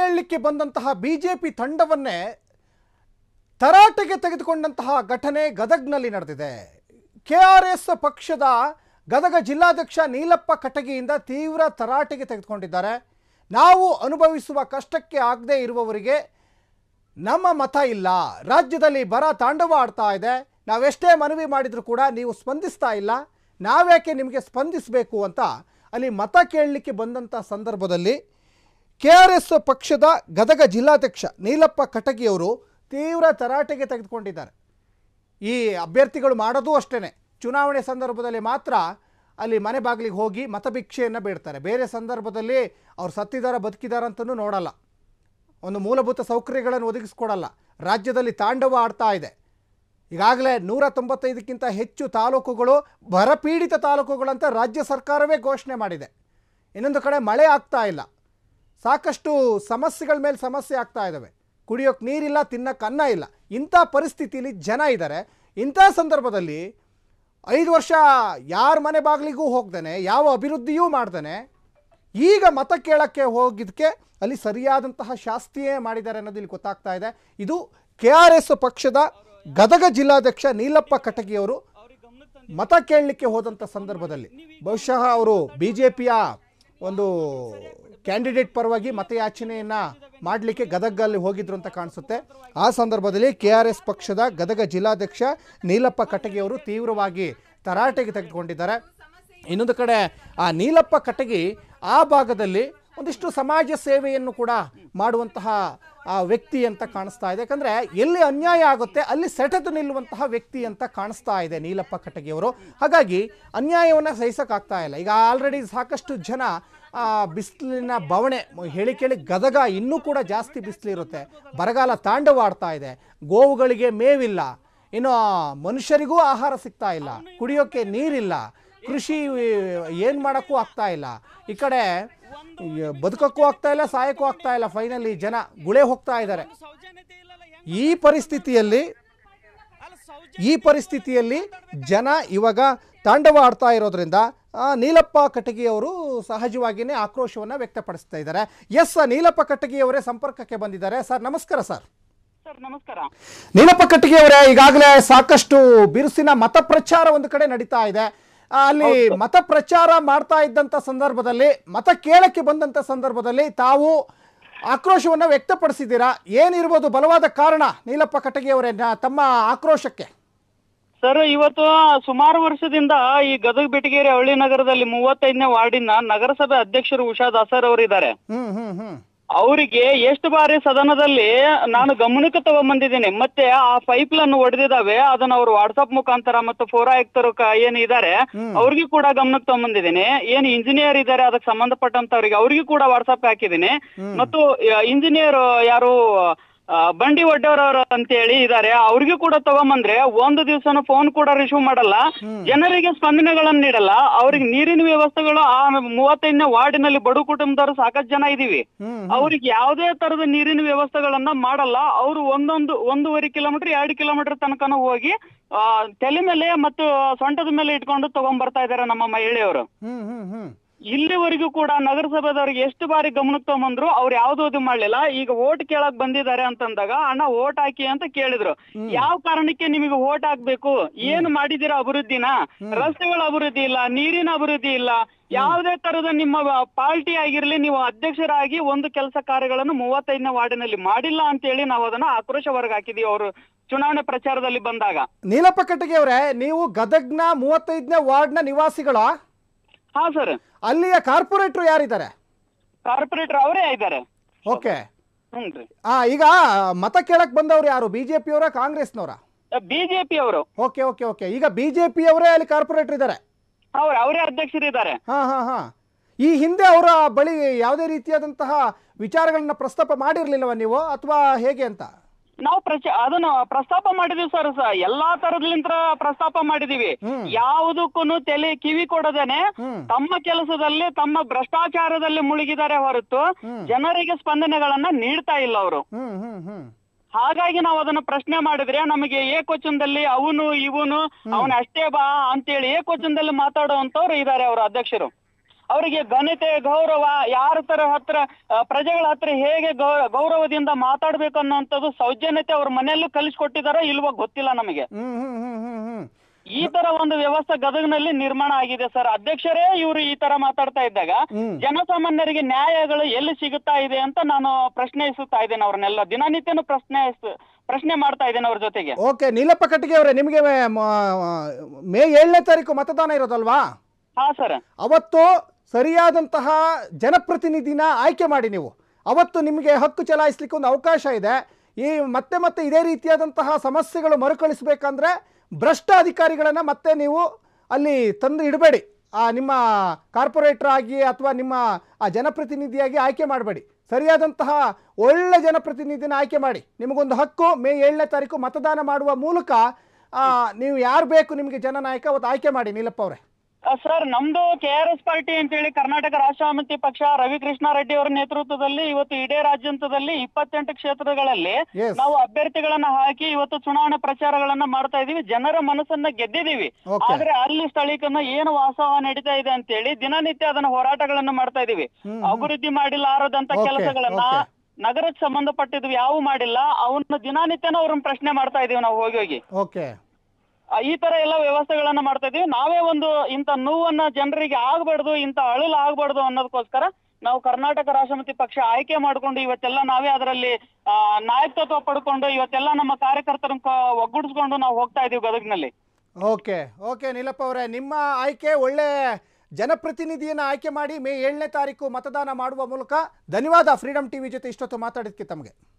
ಕೇಳಲಿಕ್ಕೆ ಬಂದಂತಹ B J P ತಂಡವನ್ನೇ ತರಾಟೆಗೆ ತೆಗೆದುಕೊಂಡಂತಹ ಘಟನೆ ಗದಗ್ನಲ್ಲಿ ನಡೆದಿದೆ ಕೆ ಆರ್ ಎಸ್ ಪಕ್ಷದ ಗದಗ ಜಿಲ್ಲಾಧ್ಯಕ್ಷ ನೀಲಪ್ಪ ಕಟಗಿಯಿಂದ ತೀವ್ರ ತರಾಟೆಗೆ ತೆಗೆದುಕೊಂಡಿದ್ದಾರೆ ನಾವು ಅನುಭವಿಸುವ ಕಷ್ಟಕ್ಕೆ ಆಗದೇ ಇರುವವರಿಗೆ ನಮ್ಮ ಮತ ಇಲ್ಲ ರಾಜ್ಯದಲ್ಲಿ ಬರ ತಾಂಡವ ಆಡ್ತಾ ಇದೆ ನಾವೆಷ್ಟೇ ಮನವಿ ಮಾಡಿದರೂ ಕೂಡ ನೀವು ಸ್ಪಂದಿಸ್ತಾ ಇಲ್ಲ ನಾವ್ಯಾಕೆ ನಿಮಗೆ ಸ್ಪಂದಿಸಬೇಕು ಅಂತ ಅಲ್ಲಿ ಮತ ಕೇಳಲಿಕ್ಕೆ ಬಂದಂಥ ಸಂದರ್ಭದಲ್ಲಿ ಕೆ ಆರ್ ಎಸ್ ಪಕ್ಷದ ಗದಗ ಜಿಲ್ಲಾಧ್ಯಕ್ಷ ನೀಲಪ್ಪ ಕಟಗಿಯವರು ತೀವ್ರ ತರಾಟೆಗೆ ತೆಗೆದುಕೊಂಡಿದ್ದಾರೆ ಈ ಅಭ್ಯರ್ಥಿಗಳು ಮಾಡೋದು ಅಷ್ಟೇ ಚುನಾವಣೆ ಸಂದರ್ಭದಲ್ಲಿ ಮಾತ್ರ ಅಲ್ಲಿ ಮನೆ ಬಾಗಿಲಿಗೆ ಹೋಗಿ ಮತಭಿಕ್ಷೆಯನ್ನು ಬೇಡ್ತಾರೆ ಬೇರೆ ಸಂದರ್ಭದಲ್ಲಿ ಅವ್ರು ಸತ್ತಿದಾರ ಬದುಕಿದಾರ ಅಂತಲೂ ನೋಡಲ್ಲ ಒಂದು ಮೂಲಭೂತ ಸೌಕರ್ಯಗಳನ್ನು ಒದಗಿಸ್ಕೊಡಲ್ಲ ರಾಜ್ಯದಲ್ಲಿ ತಾಂಡವ ಆಡ್ತಾ ಇದೆ ಈಗಾಗಲೇ ನೂರ ತೊಂಬತ್ತೈದಕ್ಕಿಂತ ಹೆಚ್ಚು ತಾಲೂಕುಗಳು ಬರಪೀಡಿತ ತಾಲೂಕುಗಳಂತ ರಾಜ್ಯ ಸರ್ಕಾರವೇ ಘೋಷಣೆ ಮಾಡಿದೆ ಇನ್ನೊಂದು ಕಡೆ ಮಳೆ ಆಗ್ತಾ ಇಲ್ಲ ಸಾಕಷ್ಟು ಸಮಸ್ಯೆಗಳ ಮೇಲೆ ಸಮಸ್ಯೆ ಆಗ್ತಾ ಇದ್ದಾವೆ ಕುಡಿಯೋಕೆ ನೀರಿಲ್ಲ ತಿನ್ನೋಕೆ ಅನ್ನ ಇಲ್ಲ ಇಂಥ ಪರಿಸ್ಥಿತಿಯಲ್ಲಿ ಜನ ಇದ್ದಾರೆ ಇಂಥ ಸಂದರ್ಭದಲ್ಲಿ ಐದು ವರ್ಷ ಯಾರ ಮನೆ ಬಾಗಿಲಿಗೂ ಹೋಗ್ದೇನೆ ಯಾವ ಅಭಿವೃದ್ಧಿಯೂ ಮಾಡ್ದೇನೆ ಈಗ ಮತ ಕೇಳೋಕ್ಕೆ ಹೋಗಿದ್ದಕ್ಕೆ ಅಲ್ಲಿ ಸರಿಯಾದಂತಹ ಶಾಸ್ತಿಯೇ ಮಾಡಿದ್ದಾರೆ ಅನ್ನೋದು ಇಲ್ಲಿ ಗೊತ್ತಾಗ್ತಾ ಇದೆ ಇದು ಕೆ ಆರ್ ಎಸ್ ಪಕ್ಷದ ಗದಗ ಜಿಲ್ಲಾಧ್ಯಕ್ಷ ನೀಲಪ್ಪ ಕಟಗಿಯವರು ಮತ ಕೇಳಲಿಕ್ಕೆ ಹೋದಂಥ ಸಂದರ್ಭದಲ್ಲಿ ಬಹುಶಃ ಅವರು ಬಿ ಜೆ ಪಿಯ ಒಂದು ಕ್ಯಾಂಡಿಡೇಟ್ ಪರವಾಗಿ ಮತಯಾಚನೆಯನ್ನು ಮಾಡಲಿಕ್ಕೆ ಗದಗಲ್ಲಿ ಹೋಗಿದ್ರು ಅಂತ ಕಾಣಿಸುತ್ತೆ ಆ ಸಂದರ್ಭದಲ್ಲಿ ಕೆ ಆರ್ ಎಸ್ ಪಕ್ಷದ ಗದಗ ಜಿಲ್ಲಾಧ್ಯಕ್ಷ ನೀಲಪ್ಪ ಕಟಗಿಯವರು ತೀವ್ರವಾಗಿ ತರಾಟೆಗೆ ತೆಗೆದುಕೊಂಡಿದ್ದಾರೆ ಇನ್ನೊಂದು ಕಡೆ ಆ ನೀಲಪ್ಪ ಕಟಗಿ ಆ ಭಾಗದಲ್ಲಿ ಒಂದಿಷ್ಟು ಸಮಾಜ ಸೇವೆಯನ್ನು ಕೂಡ ಮಾಡುವಂತಹ ಆ ವ್ಯಕ್ತಿ ಅಂತ ಕಾಣಿಸ್ತಾ ಇದೆ ಯಾಕಂದರೆ ಎಲ್ಲಿ ಅನ್ಯಾಯ ಆಗುತ್ತೆ ಅಲ್ಲಿ ಸೆಟೆದು ನಿಲ್ಲುವಂತಹ ವ್ಯಕ್ತಿ ಅಂತ ಕಾಣಿಸ್ತಾ ಇದೆ ನೀಲಪ್ಪ ಕಟಗಿಯವರು ಹಾಗಾಗಿ ಅನ್ಯಾಯವನ್ನು ಸಹಿಸೋಕ್ಕಾಗ್ತಾ ಇಲ್ಲ ಈಗ ಆಲ್ರೆಡಿ ಸಾಕಷ್ಟು ಜನ ಬಿಸಿಲಿನ ಬವಣೆ ಹೇಳಿ ಕೇಳಿ ಗದಗ ಇನ್ನೂ ಕೂಡ ಜಾಸ್ತಿ ಬಿಸಿಲಿರುತ್ತೆ ಬರಗಾಲ ತಾಂಡವಾಡ್ತಾ ಇದೆ ಗೋವುಗಳಿಗೆ ಮೇವಿಲ್ಲ ಇನ್ನು ಮನುಷ್ಯರಿಗೂ ಆಹಾರ ಸಿಗ್ತಾ ಇಲ್ಲ ಕುಡಿಯೋಕ್ಕೆ ನೀರಿಲ್ಲ ಕೃಷಿ ಏನು ಮಾಡೋಕ್ಕೂ ಆಗ್ತಾ ಇಲ್ಲ ಈ ಕಡೆ ಬದುಕಕ್ಕೂ ಆಗ್ತಾ ಇಲ್ಲ ಸಹಾಯಕ್ಕೂ ಆಗ್ತಾ ಇಲ್ಲ ಫೈನಲಿ ಜನ ಗುಳೆ ಹೋಗ್ತಾ ಇದ್ದಾರೆ ಈ ಪರಿಸ್ಥಿತಿಯಲ್ಲಿ ಈ ಪರಿಸ್ಥಿತಿಯಲ್ಲಿ ಜನ ಇವಾಗ ತಾಂಡವ ಆಡ್ತಾ ಇರೋದ್ರಿಂದ ನೀಲಪ್ಪ ಕಟ್ಟಿಗೆಯವರು ಸಹಜವಾಗಿಯೇ ಆಕ್ರೋಶವನ್ನು ವ್ಯಕ್ತಪಡಿಸ್ತಾ ಇದ್ದಾರೆ ಎಸ್ ನೀಲಪ್ಪ ಕಟ್ಟಿಗೆಯವರೇ ಸಂಪರ್ಕಕ್ಕೆ ಬಂದಿದ್ದಾರೆ ಸರ್ ನಮಸ್ಕಾರ ಸರ್ ನಮಸ್ಕಾರ ನೀಲಪ್ಪ ಕಟಗಿ ಈಗಾಗಲೇ ಸಾಕಷ್ಟು ಬಿರುಸಿನ ಮತ ಪ್ರಚಾರ ಒಂದು ಕಡೆ ನಡೀತಾ ಇದೆ ಅಲ್ಲಿ ಮತ ಪ್ರಚಾರ ಮಾಡ್ತಾ ಇದ್ದಂತ ಸಂದರ್ಭದಲ್ಲಿ ಮತ ಕೇಳಕ್ಕೆ ಬಂದಂತ ಸಂದರ್ಭದಲ್ಲಿ ತಾವು ಆಕ್ರೋಶವನ್ನ ವ್ಯಕ್ತಪಡಿಸಿದೀರಾ ಏನಿರ್ಬೋದು ಬಲವಾದ ಕಾರಣ ನೀಲಪ್ಪ ಕಟಗಿ ಅವರ ತಮ್ಮ ಆಕ್ರೋಶಕ್ಕೆ ಸರ್ ಇವತ್ತು ಸುಮಾರು ವರ್ಷದಿಂದ ಈ ಗದಗ ಬೆಟಗೇರಿ ಹಳ್ಳಿ ನಗರದಲ್ಲಿ ಮೂವತ್ತೈದನೇ ವಾರ್ಡಿನ ನಗರಸಭೆ ಅಧ್ಯಕ್ಷರು ಉಷಾ ದಾಸರ್ ಅವರಿದ್ದಾರೆ ಅವರಿಗೆ ಎಷ್ಟು ಬಾರಿ ಸದನದಲ್ಲಿ ನಾನು ಗಮನಕ್ಕೆ ತಗೊಂಡ್ಬಂದಿದ್ದೀನಿ ಮತ್ತೆ ಆ ಪೈಪ್ ಲನ್ನು ಒಡೆದಿದ್ದಾವೆ ಅದನ್ನ ಅವರು ವಾಟ್ಸಪ್ ಮುಖಾಂತರ ಮತ್ತು ಫೋರ್ ಆಯುಕ್ತರು ಏನ್ ಇದಾರೆ ಅವ್ರಿಗೂ ಕೂಡ ಗಮನಕ್ಕೆ ತಗೊಂಡ್ಬಂದಿದ್ದೀನಿ ಏನ್ ಇಂಜಿನಿಯರ್ ಇದಾರೆ ಅದಕ್ಕೆ ಸಂಬಂಧಪಟ್ಟಂತವ್ರಿಗೆ ಅವ್ರಿಗೂ ಕೂಡ ವಾಟ್ಸ್ಆಪ್ ಹಾಕಿದ್ದೀನಿ ಮತ್ತು ಇಂಜಿನಿಯರ್ ಯಾರು ಬಂಡಿ ಬಂಡಿ ಅಂತ ಹೇಳಿ ಇದಾರೆ ಅವ್ರಿಗೂ ಕೂಡ ತಗೊಂಬಂದ್ರೆ ಒಂದು ದಿವಸ ಫೋನ್ ಕೂಡ ರಿಸೀವ್ ಮಾಡಲ್ಲ ಜನರಿಗೆ ಸ್ಪಂದನೆಗಳನ್ನ ನೀಡಲ್ಲ ಅವ್ರಿಗೆ ನೀರಿನ ವ್ಯವಸ್ಥೆಗಳು ಆ ಮೂವತ್ತೈದನೇ ವಾರ್ಡಿನಲ್ಲಿ ಬಡ ಕುಟುಂಬದವರು ಸಾಕಷ್ಟು ಜನ ಇದೀವಿ ಅವ್ರಿಗೆ ಯಾವುದೇ ತರದ ನೀರಿನ ವ್ಯವಸ್ಥೆಗಳನ್ನ ಮಾಡಲ್ಲ ಅವರು ಒಂದೊಂದು ಒಂದೂವರೆ ಕಿಲೋಮೀಟರ್ ಎರಡು ಕಿಲೋಮೀಟರ್ ತನಕನೂ ಹೋಗಿ ಆ, ತಲೆ ಮೇಲೆ ಮತ್ತು ಸೊಂಟದ ಮೇಲೆ ಇಟ್ಕೊಂಡು ತಗೊಂಡ್ ಬರ್ತಾ ಇದಾರೆ ನಮ್ಮ ಮಹಿಳೆಯವರು ಇಲ್ಲಿವರೆಗೂ ಕೂಡ ನಗರಸಭೆದವ್ರಿಗೆ ಎಷ್ಟು ಬಾರಿ ಗಮನಕ್ಕೆ ತಗೊಂಡ್ರು ಅವ್ರು ಯಾವ್ದು ಇದು ಮಾಡ್ಲಿಲ್ಲ ಈಗ ಓಟ್ ಕೇಳಕ್ ಬಂದಿದ್ದಾರೆ ಅಂತಂದಾಗ ಅಣ್ಣ ಓಟ್ ಹಾಕಿ ಅಂತ ಕೇಳಿದ್ರು ಯಾವ ಕಾರಣಕ್ಕೆ ನಿಮಗೆ ಓಟ್ ಹಾಕ್ಬೇಕು ಏನ್ ಮಾಡಿದಿರ ಅಭಿವೃದ್ಧಿನ ರಸ್ತೆಗಳ ಅಭಿವೃದ್ಧಿ ಇಲ್ಲ ನೀರಿನ ಅಭಿವೃದ್ಧಿ ಇಲ್ಲ ಯಾವುದೇ ತರದ ನಿಮ್ಮ ಪಾರ್ಟಿ ಆಗಿರ್ಲಿ ನೀವು ಅಧ್ಯಕ್ಷರಾಗಿ ಒಂದು ಕೆಲಸ ಕಾರ್ಯಗಳನ್ನು ಮೂವತ್ತೈದನೇ ವಾರ್ಡಿನಲ್ಲಿ ಮಾಡಿಲ್ಲ ಅಂತೇಳಿ ನಾವು ಅದನ್ನ ಆಕ್ರೋಶ ಹಾಕಿದೀವಿ ಅವರು ಚುನಾವಣೆ ಪ್ರಚಾರದಲ್ಲಿ ಬಂದಾಗ ನೀಲಪ್ಪ ಕಟ್ಟಿಗೆ ಅವರೇ ನೀವು ಗದಗ್ನ ಮೂವತ್ತೈದನೇ ವಾರ್ಡ್ನ ನಿವಾಸಿಗಳ ಹಾ ಸರ್ ಅಲ್ಲಿಯ ಕಾರ್ಪೊರೇಟರ್ ಯಾರಿದ್ದಾರೆ ಕಾರ್ಪೊರೇಟರ್ ಅವರೇ ಇದ್ದಾರೆ ಓಕೆ ಆ ಈಗ ಮತ ಕೇಳಕ್ ಬಂದವ್ರು ಯಾರು ಬಿಜೆಪಿಯವರ ಕಾಂಗ್ರೆಸ್ನವರ ಬಿಜೆಪಿ ಅವರು ಓಕೆ ಓಕೆ ಓಕೆ ಈಗ ಬಿಜೆಪಿ ಅವರೇ ಅಲ್ಲಿ ಕಾರ್ಪೊರೇಟರ್ ಇದ್ದಾರೆ ಅವರೇ ಅಧ್ಯಕ್ಷರಿದ್ದಾರೆ ಹಾ ಹಾ ಹಾ ಈ ಹಿಂದೆ ಅವರ ಬಳಿ ಯಾವುದೇ ರೀತಿಯಾದಂತಹ ವಿಚಾರಗಳನ್ನ ಪ್ರಸ್ತಾಪ ಮಾಡಿರ್ಲಿಲ್ಲವಾ ನೀವು ಅಥವಾ ಹೇಗೆ ಅಂತ ನಾವು ಪ್ರಚ ಅದನ್ನ ಪ್ರಸ್ತಾಪ ಮಾಡಿದೀವಿ ಸರ್ ಎಲ್ಲಾ ತರದ್ಲಿಂತ ಪ್ರಸ್ತಾಪ ಮಾಡಿದೀವಿ ಯಾವುದಕ್ಕೂ ತಲೆ ಕಿವಿ ಕೊಡದೇನೆ ತಮ್ಮ ಕೆಲಸದಲ್ಲಿ ತಮ್ಮ ಭ್ರಷ್ಟಾಚಾರದಲ್ಲಿ ಮುಳುಗಿದಾರೆ ಹೊರತು ಜನರಿಗೆ ಸ್ಪಂದನೆಗಳನ್ನ ನೀಡ್ತಾ ಇಲ್ಲ ಅವರು ಹಾಗಾಗಿ ನಾವು ಅದನ್ನ ಪ್ರಶ್ನೆ ಮಾಡಿದ್ರೆ ನಮಗೆ ಏಕವಚನದಲ್ಲಿ ಅವನು ಇವನು ಅವನ ಅಷ್ಟೇ ಬಾ ಅಂತೇಳಿ ಏಕವಚನದಲ್ಲಿ ಮಾತಾಡುವಂತವ್ರು ಇದಾರೆ ಅವರು ಅಧ್ಯಕ್ಷರು ಅವರಿಗೆ ಘನತೆ ಗೌರವ ಯಾರ ತರ ಹತ್ರ ಪ್ರಜೆಗಳ ಹತ್ರ ಹೇಗೆ ಗೌರವದಿಂದ ಮಾತಾಡ್ಬೇಕು ಅನ್ನೋಂಥದ್ದು ಸೌಜನ್ಯತೆ ಅವ್ರ ಮನೆಯಲ್ಲೂ ಕಲಿಸ್ಕೊಟ್ಟಿದಾರೋ ಇಲ್ವೋ ಗೊತ್ತಿಲ್ಲ ನಮಗೆ ಈ ತರ ಒಂದು ವ್ಯವಸ್ಥೆ ಗದಗನಲ್ಲಿ ನಿರ್ಮಾಣ ಆಗಿದೆ ಸರ್ ಅಧ್ಯಕ್ಷರೇ ಇವರು ಈ ತರ ಮಾತಾಡ್ತಾ ಇದ್ದಾಗ ಜನಸಾಮಾನ್ಯರಿಗೆ ನ್ಯಾಯಗಳು ಎಲ್ಲಿ ಸಿಗುತ್ತಾ ಇದೆ ಅಂತ ನಾನು ಪ್ರಶ್ನಿಸುತ್ತಾ ಇದ್ದೇನೆ ಅವ್ರನ್ನೆಲ್ಲ ದಿನನಿತ್ಯನೂ ಪ್ರಶ್ನೆ ಪ್ರಶ್ನೆ ಮಾಡ್ತಾ ಇದ್ದೇನೆ ಅವ್ರ ಜೊತೆಗೆ ಓಕೆ ನೀಲಪ್ಪ ಕಟ್ಟಿಗೆ ಅವರೇ ನಿಮಗೆ ಮೇ ಏಳನೇ ತಾರೀಕು ಮತದಾನ ಇರೋದಲ್ವಾ ಹಾ ಸರ್ ಅವತ್ತು ಸರಿಯಾದಂತಹ ಜನಪ್ರತಿನಿಧಿನ ಆಯ್ಕೆ ಮಾಡಿ ನೀವು ಅವತ್ತು ನಿಮಗೆ ಹಕ್ಕು ಚಲಾಯಿಸಲಿಕ್ಕೆ ಒಂದು ಅವಕಾಶ ಇದೆ ಈ ಮತ್ತೆ ಮತ್ತೆ ಇದೇ ರೀತಿಯಾದಂತಹ ಸಮಸ್ಯೆಗಳು ಮರುಕಳಿಸಬೇಕಂದ್ರೆ ಭ್ರಷ್ಟ ಅಧಿಕಾರಿಗಳನ್ನು ಮತ್ತೆ ನೀವು ಅಲ್ಲಿ ತಂದು ಇಡಬೇಡಿ ಆ ನಿಮ್ಮ ಕಾರ್ಪೊರೇಟರ್ ಆಗಿ ಅಥವಾ ನಿಮ್ಮ ಆ ಜನಪ್ರತಿನಿಧಿಯಾಗಿ ಆಯ್ಕೆ ಮಾಡಬೇಡಿ ಸರಿಯಾದಂತಹ ಒಳ್ಳೆ ಜನಪ್ರತಿನಿಧಿನ ಆಯ್ಕೆ ಮಾಡಿ ನಿಮಗೊಂದು ಹಕ್ಕು ಮೇ ಏಳನೇ ತಾರೀಕು ಮತದಾನ ಮಾಡುವ ಮೂಲಕ ನೀವು ಯಾರು ಬೇಕು ನಿಮಗೆ ಜನನಾಯಕ ಅವತ್ತು ಆಯ್ಕೆ ಮಾಡಿ ನೀಲಪ್ಪ ಅವರೇ ಸರ್ ನಮ್ದು ಕೆ ಆರ್ ಎಸ್ ಪಾರ್ಟಿ ಅಂತೇಳಿ ಕರ್ನಾಟಕ ರಾಷ್ಟ್ರ ಸಮಿತಿ ಪಕ್ಷ ರವಿಕೃಷ್ಣ ರೆಡ್ಡಿ ಅವರ ನೇತೃತ್ವದಲ್ಲಿ ಇವತ್ತು ಇಡೀ ರಾಜ್ಯಂತದಲ್ಲಿ ಇಪ್ಪತ್ತೆಂಟು ಕ್ಷೇತ್ರಗಳಲ್ಲಿ ನಾವು ಅಭ್ಯರ್ಥಿಗಳನ್ನ ಹಾಕಿ ಇವತ್ತು ಚುನಾವಣೆ ಪ್ರಚಾರಗಳನ್ನ ಮಾಡ್ತಾ ಇದೀವಿ ಜನರ ಮನಸ್ಸನ್ನ ಗೆದ್ದಿದ್ದೀವಿ ಆದ್ರೆ ಅಲ್ಲಿ ಸ್ಥಳೀಕರನ್ನ ಏನು ವಾಸ್ತವ ನಡೀತಾ ಇದೆ ಅಂತೇಳಿ ದಿನನಿತ್ಯ ಅದನ್ನ ಹೋರಾಟಗಳನ್ನ ಮಾಡ್ತಾ ಇದೀವಿ ಅಭಿವೃದ್ಧಿ ಮಾಡಿಲ್ಲಾರದಂತ ಕೆಲಸಗಳನ್ನ ನಗರಕ್ಕೆ ಸಂಬಂಧಪಟ್ಟಿದ್ವಿ ಯಾವ ಮಾಡಿಲ್ಲ ಅವನ್ನ ದಿನನಿತ್ಯನ ಅವ್ರನ್ನ ಪ್ರಶ್ನೆ ಮಾಡ್ತಾ ಇದೀವಿ ನಾವು ಹೋಗಿ ಹೋಗಿ ಈ ತರ ಎಲ್ಲ ವ್ಯವಸ್ಥೆಗಳನ್ನ ಮಾಡ್ತಾ ಇದೀವಿ ನಾವೇ ಒಂದು ಇಂಥ ನೋವನ್ನ ಜನರಿಗೆ ಆಗ್ಬಾರ್ದು ಇಂಥ ಅಳಲು ಆಗ್ಬಾರ್ದು ಅನ್ನೋದಕ್ಕೋಸ್ಕರ ನಾವು ಕರ್ನಾಟಕ ರಾಷ್ಟ್ರಮತಿ ಪಕ್ಷ ಆಯ್ಕೆ ಮಾಡ್ಕೊಂಡು ಇವತ್ತೆಲ್ಲ ನಾವೇ ಅದರಲ್ಲಿ ನಾಯಕತ್ವ ಪಡ್ಕೊಂಡು ಇವತ್ತೆಲ್ಲ ನಮ್ಮ ಕಾರ್ಯಕರ್ತರ ಒಗ್ಗೂಡಿಸ್ಕೊಂಡು ನಾವು ಹೋಗ್ತಾ ಇದೀವಿ ಗದಗ್ನಲ್ಲಿ ಓಕೆ ಓಕೆ ನೀಲಪ್ಪ ಅವರೇ ನಿಮ್ಮ ಆಯ್ಕೆ ಒಳ್ಳೆ ಜನಪ್ರತಿನಿಧಿಯನ್ನ ಆಯ್ಕೆ ಮಾಡಿ ಮೇ ಏಳನೇ ತಾರೀಕು ಮತದಾನ ಮಾಡುವ ಮೂಲಕ ಧನ್ಯವಾದ ಫ್ರೀಡಂ ಟಿವಿ ಜೊತೆ ಇಷ್ಟೊತ್ತು ಮಾತಾಡಿದ್ದಕ್ಕೆ ತಮಗೆ